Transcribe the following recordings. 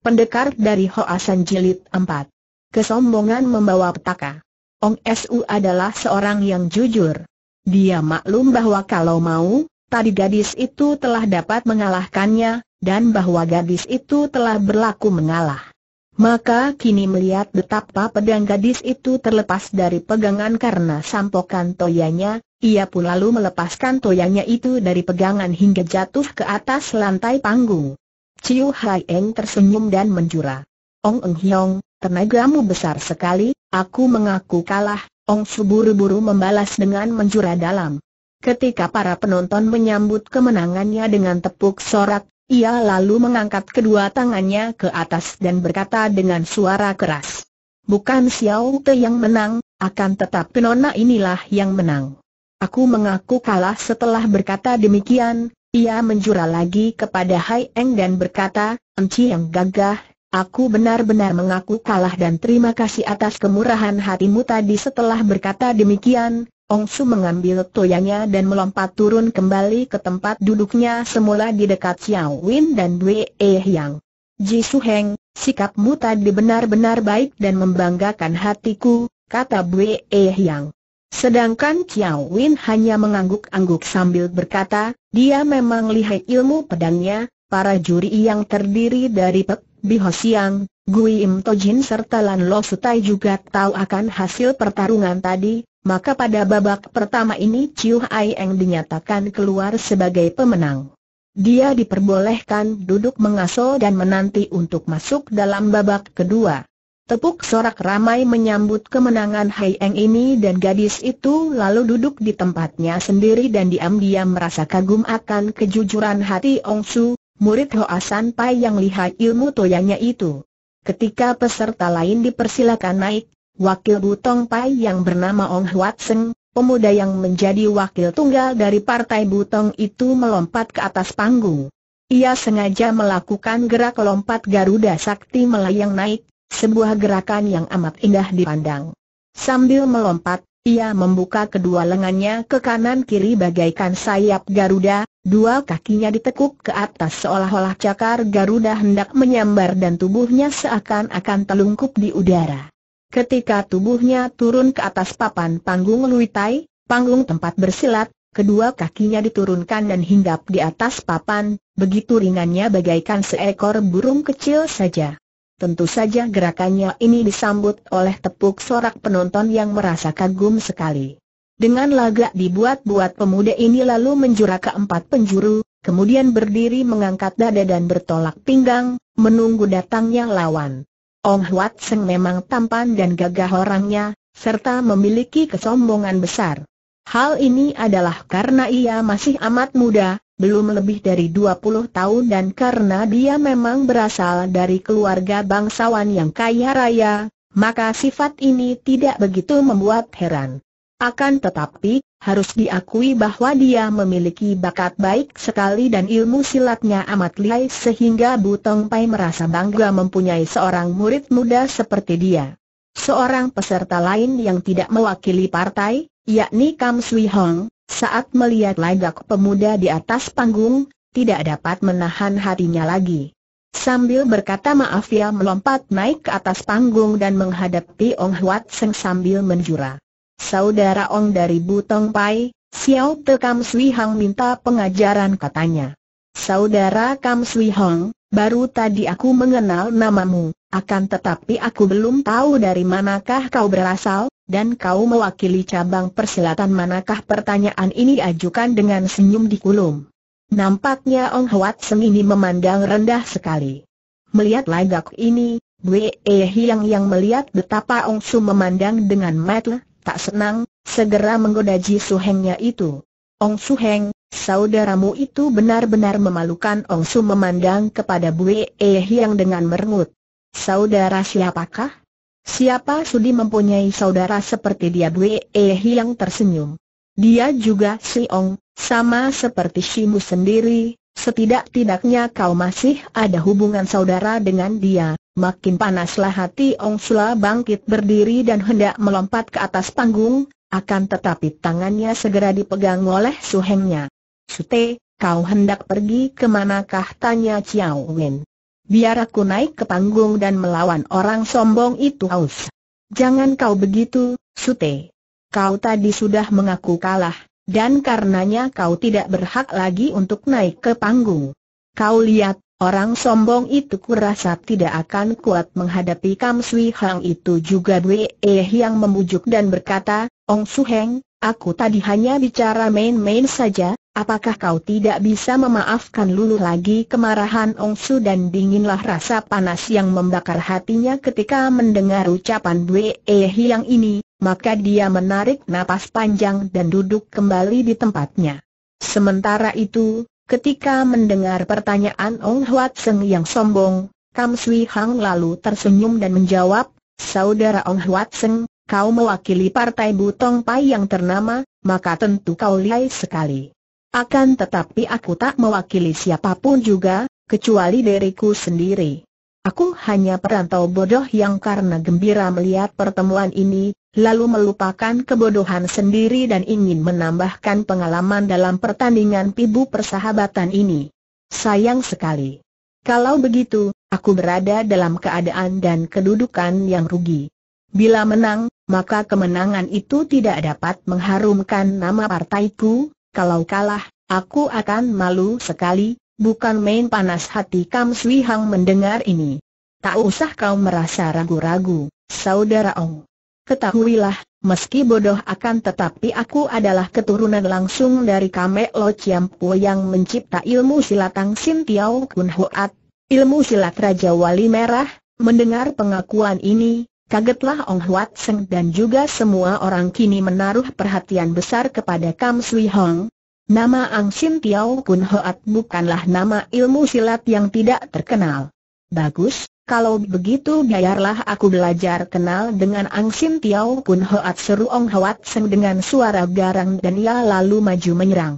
Pendekar dari Hoasan Jilid 4 Kesombongan membawa petaka Ong Su adalah seorang yang jujur Dia maklum bahwa kalau mau, tadi gadis itu telah dapat mengalahkannya Dan bahwa gadis itu telah berlaku mengalah Maka kini melihat betapa pedang gadis itu terlepas dari pegangan karena sampokan toyanya ia pun lalu melepaskan toyanya itu dari pegangan hingga jatuh ke atas lantai panggung. Chiu Hai Eng tersenyum dan menjura. Ong Eng Hiong, tenagamu besar sekali, aku mengaku kalah, Ong Su buru-buru membalas dengan menjura dalam. Ketika para penonton menyambut kemenangannya dengan tepuk sorak, ia lalu mengangkat kedua tangannya ke atas dan berkata dengan suara keras. Bukan Xiao Te yang menang, akan tetap Nona inilah yang menang. Aku mengaku kalah setelah berkata demikian, ia menjura lagi kepada Hai Eng dan berkata, Enci yang gagah, aku benar-benar mengaku kalah dan terima kasih atas kemurahan hatimu tadi setelah berkata demikian, Ong Su mengambil toyangnya dan melompat turun kembali ke tempat duduknya semula di dekat Xiao Win dan Wei E Yang. Ji Su Heng, sikapmu tadi benar-benar baik dan membanggakan hatiku, kata Wei E Yang. Sedangkan Chiao Win hanya mengangguk-angguk sambil berkata, dia memang lihai ilmu pedangnya, para juri yang terdiri dari Pek, Biho Siang, Gui Im Tojin serta Lan Lo Sutai juga tahu akan hasil pertarungan tadi, maka pada babak pertama ini Chiu Hai Eng dinyatakan keluar sebagai pemenang. Dia diperbolehkan duduk mengaso dan menanti untuk masuk dalam babak kedua. Tepuk sorak ramai menyambut kemenangan Hai Eng ini dan gadis itu lalu duduk di tempatnya sendiri dan diam-diam merasa kagum akan kejujuran hati Ong Su, murid Hoa San Pai yang lihai ilmu toyanya itu. Ketika peserta lain dipersilakan naik, wakil Butong Pai yang bernama Ong Huat Seng, pemuda yang menjadi wakil tunggal dari partai Butong itu melompat ke atas panggung. Ia sengaja melakukan gerak lompat Garuda Sakti melayang naik, sebuah gerakan yang amat indah dipandang. Sambil melompat, ia membuka kedua lengannya ke kanan kiri bagaikan sayap Garuda, dua kakinya ditekuk ke atas seolah-olah cakar Garuda hendak menyambar dan tubuhnya seakan-akan telungkup di udara. Ketika tubuhnya turun ke atas papan panggung Luitai, panggung tempat bersilat, kedua kakinya diturunkan dan hinggap di atas papan, begitu ringannya bagaikan seekor burung kecil saja. Tentu saja gerakannya ini disambut oleh tepuk sorak penonton yang merasa kagum sekali. Dengan lagak dibuat-buat pemuda ini lalu menjura ke empat penjuru, kemudian berdiri mengangkat dada dan bertolak pinggang, menunggu datangnya lawan. Ong Huat Seng memang tampan dan gagah orangnya, serta memiliki kesombongan besar. Hal ini adalah karena ia masih amat muda, belum lebih dari 20 tahun dan karena dia memang berasal dari keluarga bangsawan yang kaya raya, maka sifat ini tidak begitu membuat heran. Akan tetapi, harus diakui bahwa dia memiliki bakat baik sekali dan ilmu silatnya amat lihai sehingga Butong Pai merasa bangga mempunyai seorang murid muda seperti dia. Seorang peserta lain yang tidak mewakili partai, yakni Kam Sui Hong, saat melihat lagak pemuda di atas panggung, tidak dapat menahan hatinya lagi. Sambil berkata maaf ia ya melompat naik ke atas panggung dan menghadapi Ong Huat Seng sambil menjura. Saudara Ong dari Butong Pai, Xiao Te Kam Sui Hang minta pengajaran katanya. Saudara Kam Sui Hang, baru tadi aku mengenal namamu, akan tetapi aku belum tahu dari manakah kau berasal, dan kau mewakili cabang persilatan manakah pertanyaan ini ajukan dengan senyum di kulum. Nampaknya Ong Huat Seng ini memandang rendah sekali. Melihat lagak ini, Wei e Hiang yang melihat betapa Ong Su memandang dengan matle, tak senang, segera menggoda Ji Su Hengnya itu. Ong Su Heng, saudaramu itu benar-benar memalukan Ong Su memandang kepada Wei e Hiang dengan merengut. Saudara siapakah? Siapa sudi mempunyai saudara seperti dia Bwe eh yang tersenyum. Dia juga si ong sama seperti Shimu sendiri, setidak-tidaknya kau masih ada hubungan saudara dengan dia. Makin panaslah hati Ong Sula bangkit berdiri dan hendak melompat ke atas panggung, akan tetapi tangannya segera dipegang oleh suhengnya. Sute, kau hendak pergi kemanakah tanya Chiao Wen biar aku naik ke panggung dan melawan orang sombong itu aus. Jangan kau begitu, Sute. Kau tadi sudah mengaku kalah, dan karenanya kau tidak berhak lagi untuk naik ke panggung. Kau lihat, orang sombong itu kurasa tidak akan kuat menghadapi Kam Sui Hang itu juga Bwe Eh yang membujuk dan berkata, Ong Su Heng, aku tadi hanya bicara main-main saja, apakah kau tidak bisa memaafkan Lulu lagi kemarahan Ong Su dan dinginlah rasa panas yang membakar hatinya ketika mendengar ucapan Bwe eh Hiang ini, maka dia menarik napas panjang dan duduk kembali di tempatnya. Sementara itu, ketika mendengar pertanyaan Ong Huat Seng yang sombong, Kam Sui Hang lalu tersenyum dan menjawab, Saudara Ong Huat Seng, kau mewakili partai Butong Pai yang ternama, maka tentu kau lihai sekali. Akan tetapi aku tak mewakili siapapun juga, kecuali diriku sendiri. Aku hanya perantau bodoh yang karena gembira melihat pertemuan ini, lalu melupakan kebodohan sendiri dan ingin menambahkan pengalaman dalam pertandingan pibu persahabatan ini. Sayang sekali. Kalau begitu, aku berada dalam keadaan dan kedudukan yang rugi. Bila menang, maka kemenangan itu tidak dapat mengharumkan nama partaiku, kalau kalah, aku akan malu sekali, bukan main panas hati Kam Sui Hang mendengar ini. Tak usah kau merasa ragu-ragu, saudara Ong. Ketahuilah, meski bodoh akan tetapi aku adalah keturunan langsung dari Kamek Lo Chiam Po yang mencipta ilmu silatang Sin Tiao Kun Hoat, ilmu silat Raja Wali Merah, mendengar pengakuan ini, Kagetlah Ong Huat Seng dan juga semua orang kini menaruh perhatian besar kepada Kam Sui Hong. Nama Ang Sin Tiao Kun Hoat bukanlah nama ilmu silat yang tidak terkenal. Bagus, kalau begitu biarlah aku belajar kenal dengan Ang Sin Tiao Kun Hoat seru Ong Huat Seng dengan suara garang dan ia lalu maju menyerang.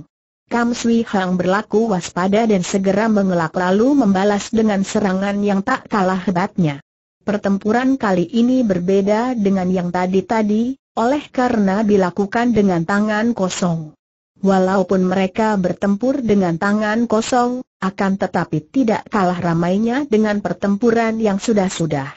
Kam Sui Hong berlaku waspada dan segera mengelak lalu membalas dengan serangan yang tak kalah hebatnya. Pertempuran kali ini berbeda dengan yang tadi-tadi, oleh karena dilakukan dengan tangan kosong. Walaupun mereka bertempur dengan tangan kosong, akan tetapi tidak kalah ramainya dengan pertempuran yang sudah-sudah.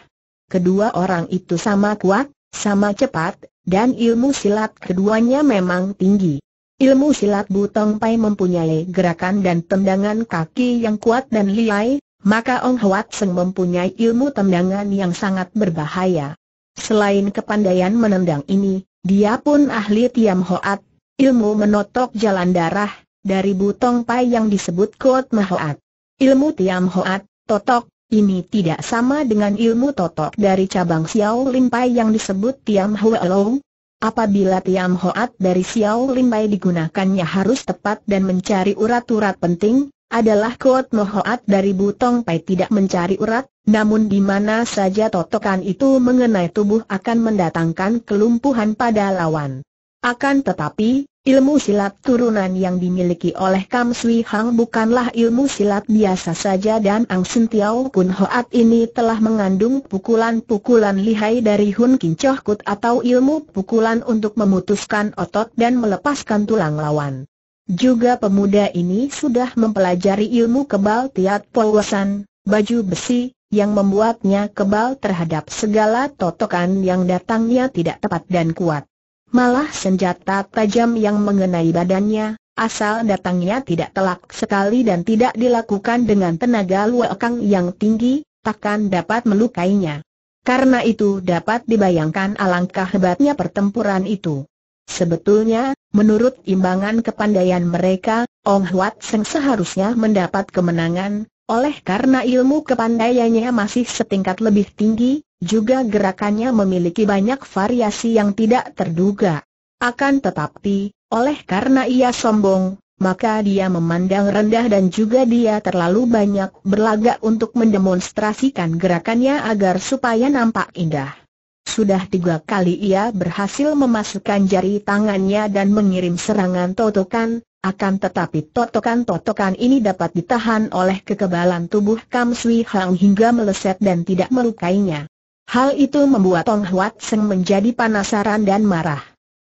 Kedua orang itu sama kuat, sama cepat, dan ilmu silat keduanya memang tinggi. Ilmu silat Butong Pai mempunyai gerakan dan tendangan kaki yang kuat dan liai, maka Ong Hoat Seng mempunyai ilmu tendangan yang sangat berbahaya. Selain kepandaian menendang ini, dia pun ahli Tiam Hoat, ilmu menotok jalan darah, dari butong pai yang disebut Kot Mahoat. Ilmu Tiam Hoat, totok, ini tidak sama dengan ilmu totok dari cabang Xiao limpai Pai yang disebut Tiam Long. Apabila Tiam Hoat dari Xiao limpai Pai digunakannya harus tepat dan mencari urat-urat penting, adalah kuat Mohoat dari Butong Pai tidak mencari urat, namun di mana saja totokan itu mengenai tubuh akan mendatangkan kelumpuhan pada lawan. Akan tetapi, ilmu silat turunan yang dimiliki oleh Kam Sui Hang bukanlah ilmu silat biasa saja dan Ang Sin Tiao Kun Hoat ini telah mengandung pukulan-pukulan lihai dari Hun Kin Choh Kut atau ilmu pukulan untuk memutuskan otot dan melepaskan tulang lawan. Juga pemuda ini sudah mempelajari ilmu kebal tiat polwasan, baju besi, yang membuatnya kebal terhadap segala totokan yang datangnya tidak tepat dan kuat. Malah senjata tajam yang mengenai badannya, asal datangnya tidak telak sekali dan tidak dilakukan dengan tenaga luakang yang tinggi, takkan dapat melukainya. Karena itu dapat dibayangkan alangkah hebatnya pertempuran itu. Sebetulnya, Menurut imbangan kepandaian mereka, Ong Huat Seng seharusnya mendapat kemenangan, oleh karena ilmu kepandaiannya masih setingkat lebih tinggi, juga gerakannya memiliki banyak variasi yang tidak terduga. Akan tetapi, oleh karena ia sombong, maka dia memandang rendah dan juga dia terlalu banyak berlagak untuk mendemonstrasikan gerakannya agar supaya nampak indah. Sudah tiga kali ia berhasil memasukkan jari tangannya dan mengirim serangan totokan, akan tetapi totokan-totokan ini dapat ditahan oleh kekebalan tubuh Kam Sui Hang hingga meleset dan tidak melukainya. Hal itu membuat Tong Huat Seng menjadi penasaran dan marah.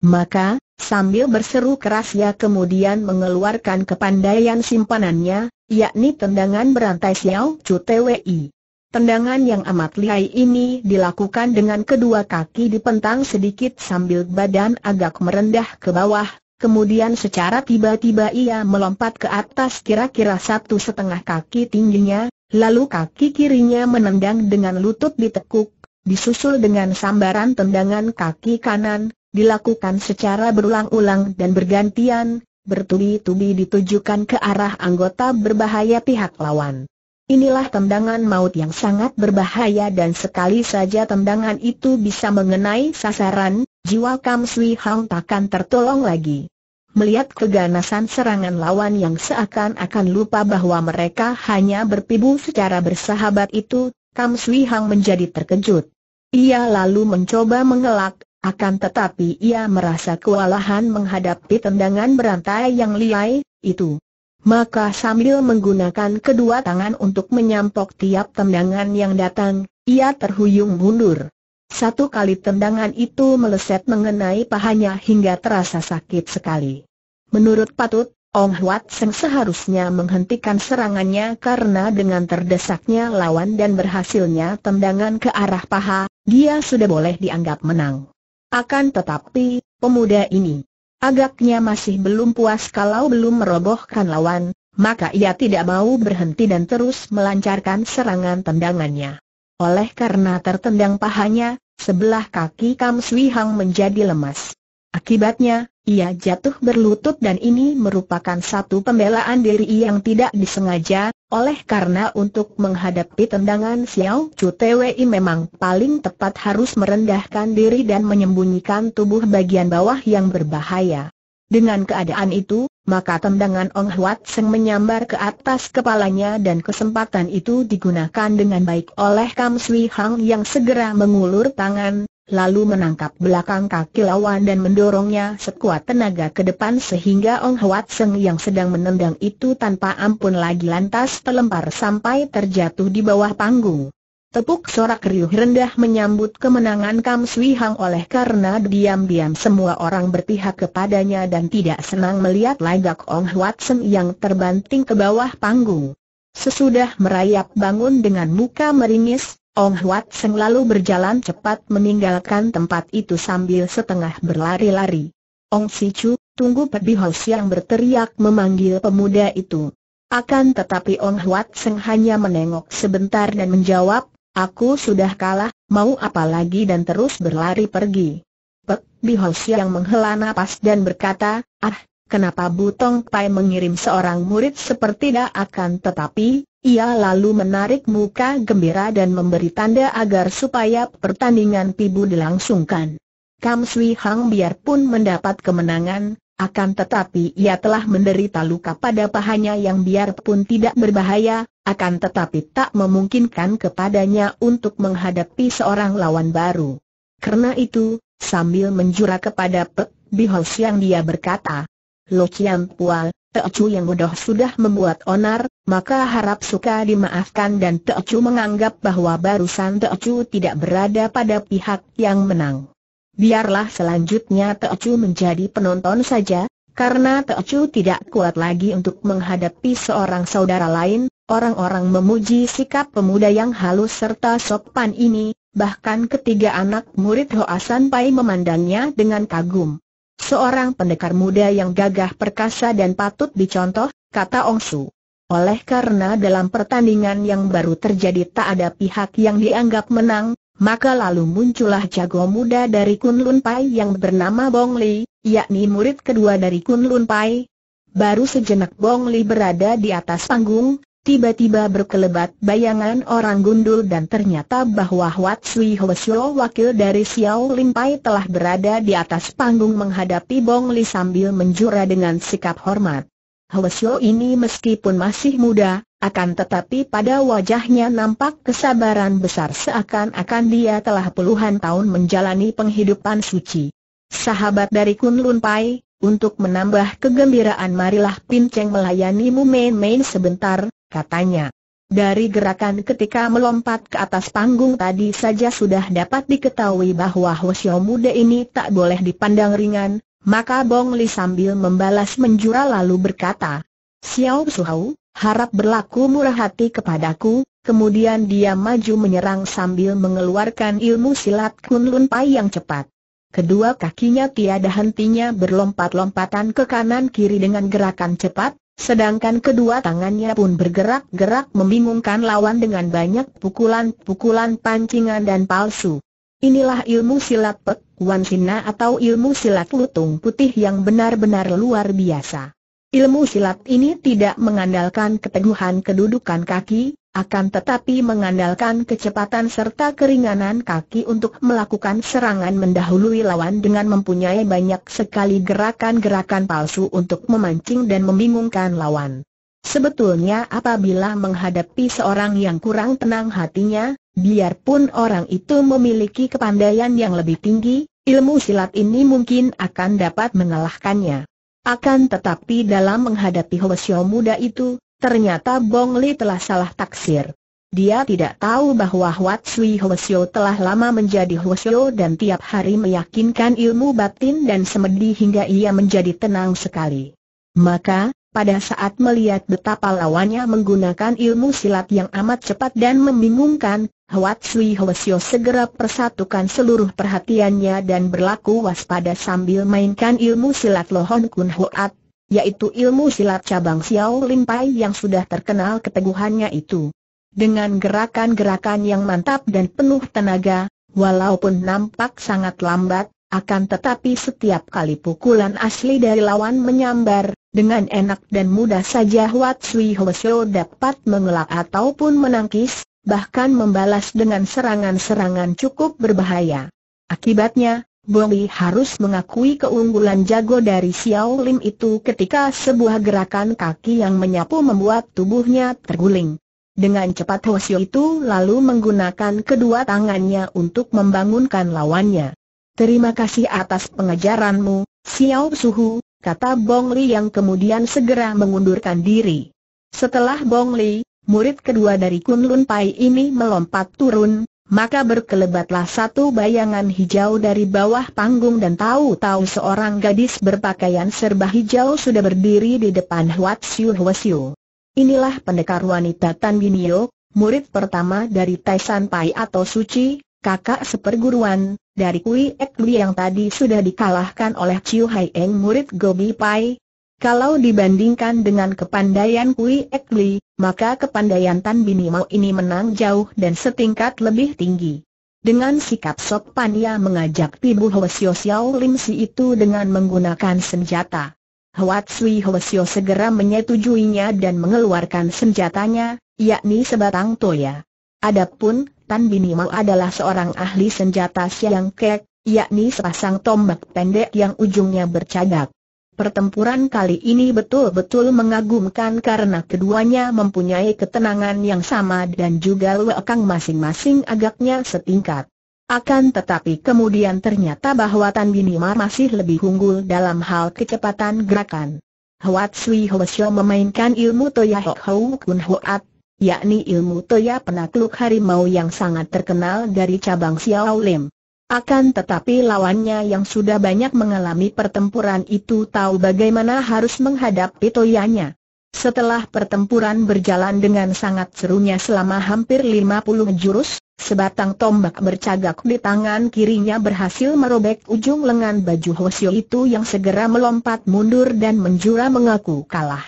Maka, sambil berseru keras ia kemudian mengeluarkan kepandaian simpanannya, yakni tendangan berantai Xiao Chu TWI. Tendangan yang amat lihai ini dilakukan dengan kedua kaki dipentang sedikit sambil badan agak merendah ke bawah, kemudian secara tiba-tiba ia melompat ke atas kira-kira satu setengah kaki tingginya, lalu kaki kirinya menendang dengan lutut ditekuk, disusul dengan sambaran tendangan kaki kanan, dilakukan secara berulang-ulang dan bergantian, bertubi-tubi ditujukan ke arah anggota berbahaya pihak lawan. Inilah tendangan maut yang sangat berbahaya dan sekali saja tendangan itu bisa mengenai sasaran, jiwa Kam Sui Hang takkan tertolong lagi. Melihat keganasan serangan lawan yang seakan-akan lupa bahwa mereka hanya berpibu secara bersahabat itu, Kam Sui Hang menjadi terkejut. Ia lalu mencoba mengelak, akan tetapi ia merasa kewalahan menghadapi tendangan berantai yang liai, itu. Maka sambil menggunakan kedua tangan untuk menyampok tiap tendangan yang datang, ia terhuyung mundur. Satu kali tendangan itu meleset mengenai pahanya hingga terasa sakit sekali. Menurut patut, Ong Huat Seng seharusnya menghentikan serangannya karena dengan terdesaknya lawan dan berhasilnya tendangan ke arah paha, dia sudah boleh dianggap menang. Akan tetapi, pemuda ini Agaknya masih belum puas kalau belum merobohkan lawan, maka ia tidak mau berhenti dan terus melancarkan serangan tendangannya. Oleh karena tertendang pahanya, sebelah kaki Kam Sui menjadi lemas. Akibatnya, ia jatuh berlutut dan ini merupakan satu pembelaan diri yang tidak disengaja, oleh karena untuk menghadapi tendangan Xiao Chu Twi memang paling tepat harus merendahkan diri dan menyembunyikan tubuh bagian bawah yang berbahaya. Dengan keadaan itu, maka tendangan Ong Huat Seng menyambar ke atas kepalanya dan kesempatan itu digunakan dengan baik oleh Kam Sui Hang yang segera mengulur tangan, lalu menangkap belakang kaki lawan dan mendorongnya sekuat tenaga ke depan sehingga Ong Huat Seng yang sedang menendang itu tanpa ampun lagi lantas terlempar sampai terjatuh di bawah panggung. Tepuk sorak riuh rendah menyambut kemenangan Kam Sui Hang oleh karena diam-diam semua orang berpihak kepadanya dan tidak senang melihat lagak Ong Huat Sen yang terbanting ke bawah panggung. Sesudah merayap bangun dengan muka meringis, Ong Huat Sen lalu berjalan cepat meninggalkan tempat itu sambil setengah berlari-lari. Ong Si Chu, tunggu Pet Bihaus yang berteriak memanggil pemuda itu. Akan tetapi Ong Huat Seng hanya menengok sebentar dan menjawab, Aku sudah kalah, mau apa lagi dan terus berlari pergi. Pek Bihos yang menghela nafas dan berkata, ah, kenapa Butong Pai mengirim seorang murid seperti tidak akan tetapi, ia lalu menarik muka gembira dan memberi tanda agar supaya pertandingan pibu dilangsungkan. Kam Sui Hang biarpun mendapat kemenangan, akan tetapi ia telah menderita luka pada pahanya yang biarpun tidak berbahaya, akan tetapi tak memungkinkan kepadanya untuk menghadapi seorang lawan baru. Karena itu, sambil menjura kepada Pek Bihau Siang dia berkata, Lo Chiam Pual, Chu yang bodoh sudah membuat onar, maka harap suka dimaafkan dan Chu menganggap bahwa barusan Chu tidak berada pada pihak yang menang. Biarlah selanjutnya Chu menjadi penonton saja, karena Chu tidak kuat lagi untuk menghadapi seorang saudara lain, Orang-orang memuji sikap pemuda yang halus serta sopan ini, bahkan ketiga anak murid Hoa San Pai memandangnya dengan kagum. Seorang pendekar muda yang gagah perkasa dan patut dicontoh, kata Ong Su. Oleh karena dalam pertandingan yang baru terjadi tak ada pihak yang dianggap menang, maka lalu muncullah jago muda dari Kun Lun Pai yang bernama Bong Li, yakni murid kedua dari Kun Lun Pai. Baru sejenak Bong Li berada di atas panggung, Tiba-tiba berkelebat bayangan orang gundul dan ternyata bahwa Huat Sui Hwasyo wakil dari Xiao Pai, telah berada di atas panggung menghadapi Bong Li sambil menjura dengan sikap hormat. Hoesio ini meskipun masih muda, akan tetapi pada wajahnya nampak kesabaran besar seakan-akan dia telah puluhan tahun menjalani penghidupan suci. Sahabat dari Kun Lun Pai, untuk menambah kegembiraan marilah Pin Pinceng melayanimu main-main sebentar, katanya. Dari gerakan ketika melompat ke atas panggung tadi saja sudah dapat diketahui bahwa Hosio muda ini tak boleh dipandang ringan, maka Bong Li sambil membalas menjura lalu berkata, Xiao Suhau, harap berlaku murah hati kepadaku, kemudian dia maju menyerang sambil mengeluarkan ilmu silat Kunlun Pai yang cepat. Kedua kakinya tiada hentinya berlompat-lompatan ke kanan-kiri dengan gerakan cepat, Sedangkan kedua tangannya pun bergerak-gerak membingungkan lawan dengan banyak pukulan-pukulan pancingan dan palsu. Inilah ilmu silat Pek Wan Sina atau ilmu silat lutung putih yang benar-benar luar biasa. Ilmu silat ini tidak mengandalkan keteguhan kedudukan kaki, akan tetapi mengandalkan kecepatan serta keringanan kaki untuk melakukan serangan mendahului lawan dengan mempunyai banyak sekali gerakan-gerakan palsu untuk memancing dan membingungkan lawan. Sebetulnya apabila menghadapi seorang yang kurang tenang hatinya, biarpun orang itu memiliki kepandaian yang lebih tinggi, ilmu silat ini mungkin akan dapat mengalahkannya. Akan tetapi dalam menghadapi Hwasyo muda itu, Ternyata Bong Li telah salah taksir. Dia tidak tahu bahwa Huat Sui Hwasyo telah lama menjadi Hwasyo dan tiap hari meyakinkan ilmu batin dan semedi hingga ia menjadi tenang sekali. Maka, pada saat melihat betapa lawannya menggunakan ilmu silat yang amat cepat dan membingungkan, Huat Sui Hwasyo segera persatukan seluruh perhatiannya dan berlaku waspada sambil mainkan ilmu silat Lohon Kun Huat yaitu ilmu silat cabang Xiao Limpai yang sudah terkenal keteguhannya itu. Dengan gerakan-gerakan yang mantap dan penuh tenaga, walaupun nampak sangat lambat, akan tetapi setiap kali pukulan asli dari lawan menyambar, dengan enak dan mudah saja Huat Sui Hoseo dapat mengelak ataupun menangkis, bahkan membalas dengan serangan-serangan cukup berbahaya. Akibatnya, Bongli harus mengakui keunggulan jago dari Xiao Lim itu ketika sebuah gerakan kaki yang menyapu membuat tubuhnya terguling. Dengan cepat Xiu itu lalu menggunakan kedua tangannya untuk membangunkan lawannya. Terima kasih atas pengajaranmu, Xiao Suhu, kata Bong Li yang kemudian segera mengundurkan diri. Setelah Bong Li, murid kedua dari Kun Lun Pai ini melompat turun, maka berkelebatlah satu bayangan hijau dari bawah panggung dan tahu-tahu seorang gadis berpakaian serba hijau sudah berdiri di depan Huat Siu Hua Siu. Inilah pendekar wanita Tan Binio, murid pertama dari Tai Pai atau Suci, kakak seperguruan, dari Kui Ek Lui yang tadi sudah dikalahkan oleh Chiu Hai Eng murid Gobi Pai. Kalau dibandingkan dengan kepandaian Kui Ek Lui, maka kepandaian Tan Binimau ini menang jauh dan setingkat lebih tinggi. Dengan sikap sopan ia mengajak Tibu Hwasyo Xiao Lim Si itu dengan menggunakan senjata. Hwat Sui Hwasyo segera menyetujuinya dan mengeluarkan senjatanya, yakni sebatang toya. Adapun, Tan Binimau adalah seorang ahli senjata siang kek, yakni sepasang tombak pendek yang ujungnya bercagak. Pertempuran kali ini betul-betul mengagumkan karena keduanya mempunyai ketenangan yang sama dan juga lekang masing-masing agaknya setingkat. Akan tetapi kemudian ternyata bahwa Tan Binima masih lebih unggul dalam hal kecepatan gerakan. Huat Sui Hwasyo memainkan ilmu Toya Hok Hou Kun Hoat, yakni ilmu Toya penakluk harimau yang sangat terkenal dari cabang Xiao Lim. Akan tetapi lawannya yang sudah banyak mengalami pertempuran itu tahu bagaimana harus menghadapi toyanya. Setelah pertempuran berjalan dengan sangat serunya selama hampir 50 jurus, sebatang tombak bercagak di tangan kirinya berhasil merobek ujung lengan baju Hoshio itu yang segera melompat mundur dan menjura mengaku kalah.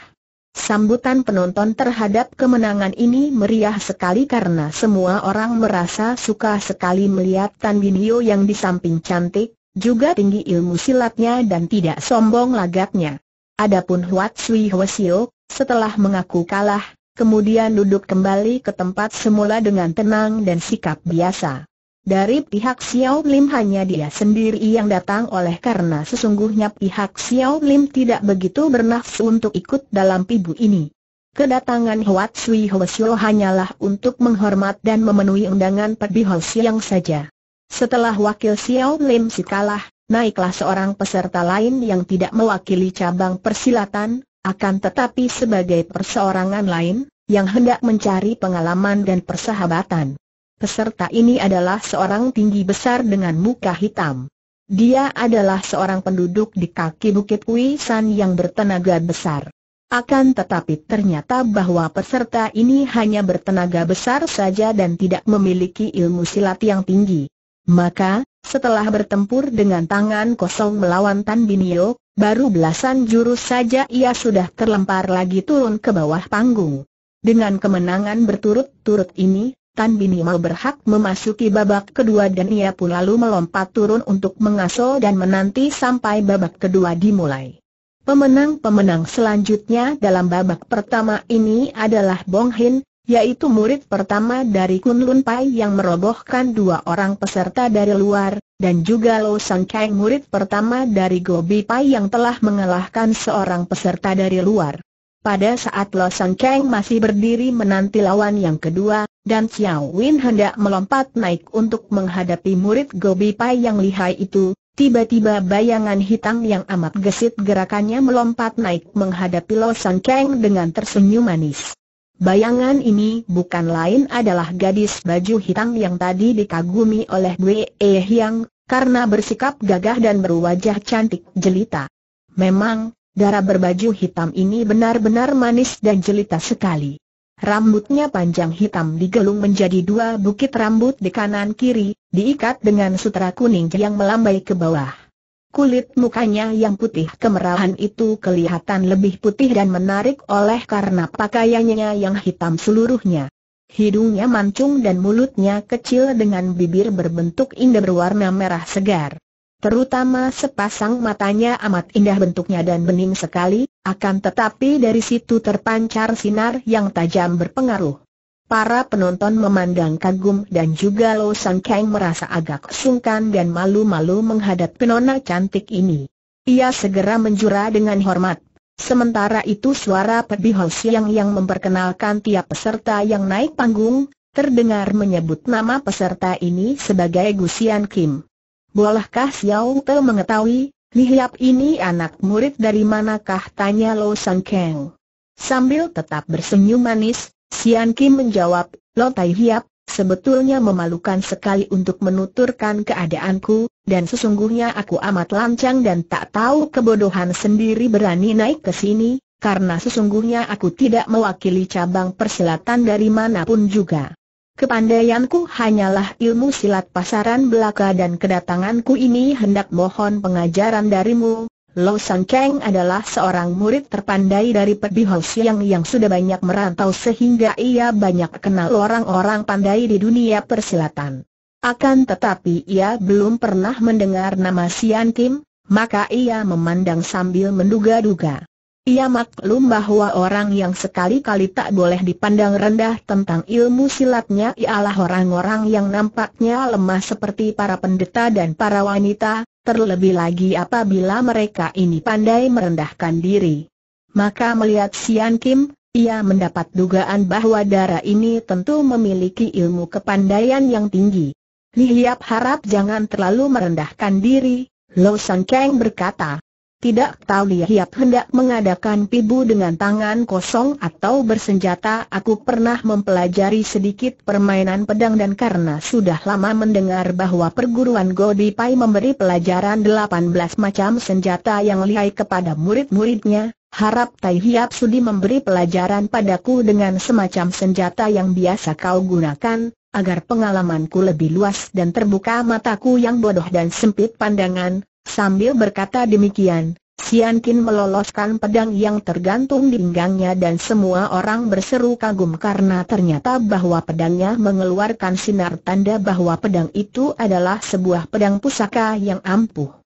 Sambutan penonton terhadap kemenangan ini meriah sekali karena semua orang merasa suka sekali melihat Tan Binio yang di samping cantik, juga tinggi ilmu silatnya dan tidak sombong lagaknya. Adapun Huat Sui Hwasio, setelah mengaku kalah, kemudian duduk kembali ke tempat semula dengan tenang dan sikap biasa. Dari pihak Xiao Lim hanya dia sendiri yang datang oleh karena sesungguhnya pihak Xiao Lim tidak begitu bernafsu untuk ikut dalam pibu ini. Kedatangan Huat Sui Hwasyo hanyalah untuk menghormat dan memenuhi undangan Pedi Siang saja. Setelah wakil Xiao Lim si kalah, naiklah seorang peserta lain yang tidak mewakili cabang persilatan, akan tetapi sebagai perseorangan lain, yang hendak mencari pengalaman dan persahabatan. Peserta ini adalah seorang tinggi besar dengan muka hitam. Dia adalah seorang penduduk di kaki Bukit Kuisan yang bertenaga besar. Akan tetapi ternyata bahwa peserta ini hanya bertenaga besar saja dan tidak memiliki ilmu silat yang tinggi. Maka, setelah bertempur dengan tangan kosong melawan Tan Binio, baru belasan jurus saja ia sudah terlempar lagi turun ke bawah panggung. Dengan kemenangan berturut-turut ini, Tan Binimal berhak memasuki babak kedua dan ia pun lalu melompat turun untuk mengaso dan menanti sampai babak kedua dimulai. Pemenang-pemenang selanjutnya dalam babak pertama ini adalah Bong Hin, yaitu murid pertama dari Kun Lun Pai yang merobohkan dua orang peserta dari luar, dan juga Lo Sang Kang murid pertama dari Gobi Pai yang telah mengalahkan seorang peserta dari luar. Pada saat Lo Sang Kang masih berdiri menanti lawan yang kedua, dan Xiao Win hendak melompat naik untuk menghadapi murid Gobi Pai yang lihai itu, tiba-tiba bayangan hitam yang amat gesit gerakannya melompat naik menghadapi Lo San Kang dengan tersenyum manis. Bayangan ini bukan lain adalah gadis baju hitam yang tadi dikagumi oleh Wei e Hyang, karena bersikap gagah dan berwajah cantik jelita. Memang, darah berbaju hitam ini benar-benar manis dan jelita sekali. Rambutnya panjang hitam digelung menjadi dua bukit rambut di kanan kiri, diikat dengan sutra kuning yang melambai ke bawah. Kulit mukanya yang putih kemerahan itu kelihatan lebih putih dan menarik oleh karena pakaiannya yang hitam seluruhnya. Hidungnya mancung dan mulutnya kecil dengan bibir berbentuk indah berwarna merah segar. Terutama sepasang matanya amat indah bentuknya dan bening sekali, akan tetapi dari situ terpancar sinar yang tajam berpengaruh. Para penonton memandang kagum dan juga Lo Sang Kang merasa agak sungkan dan malu-malu menghadap nona cantik ini. Ia segera menjura dengan hormat. Sementara itu suara Pebi Siang yang memperkenalkan tiap peserta yang naik panggung, terdengar menyebut nama peserta ini sebagai Gusian Kim. Bolehkah Xiao Te mengetahui, Li Hiap ini anak murid dari manakah tanya Lo Sangkeng. Kang. Sambil tetap bersenyum manis, Sian Kim menjawab, Lo Tai Hiap, sebetulnya memalukan sekali untuk menuturkan keadaanku, dan sesungguhnya aku amat lancang dan tak tahu kebodohan sendiri berani naik ke sini, karena sesungguhnya aku tidak mewakili cabang persilatan dari manapun juga. Kepandaianku hanyalah ilmu silat pasaran belaka dan kedatanganku ini hendak mohon pengajaran darimu. Lo San Cheng adalah seorang murid terpandai dari Pebi Ho Siang yang sudah banyak merantau sehingga ia banyak kenal orang-orang pandai di dunia persilatan. Akan tetapi ia belum pernah mendengar nama Sian Kim, maka ia memandang sambil menduga-duga. Ia maklum bahwa orang yang sekali-kali tak boleh dipandang rendah tentang ilmu silatnya ialah orang-orang yang nampaknya lemah seperti para pendeta dan para wanita, terlebih lagi apabila mereka ini pandai merendahkan diri. Maka melihat Sian Kim, ia mendapat dugaan bahwa darah ini tentu memiliki ilmu kepandaian yang tinggi. Li Hiap harap jangan terlalu merendahkan diri, Lo San Kang berkata. Tidak tahu dia hiap hendak mengadakan pibu dengan tangan kosong atau bersenjata Aku pernah mempelajari sedikit permainan pedang dan karena sudah lama mendengar bahwa perguruan Pai memberi pelajaran 18 macam senjata yang lihai kepada murid-muridnya Harap Tai Hiap Sudi memberi pelajaran padaku dengan semacam senjata yang biasa kau gunakan, agar pengalamanku lebih luas dan terbuka mataku yang bodoh dan sempit pandangan, Sambil berkata demikian, Sian Kin meloloskan pedang yang tergantung di pinggangnya dan semua orang berseru kagum karena ternyata bahwa pedangnya mengeluarkan sinar tanda bahwa pedang itu adalah sebuah pedang pusaka yang ampuh.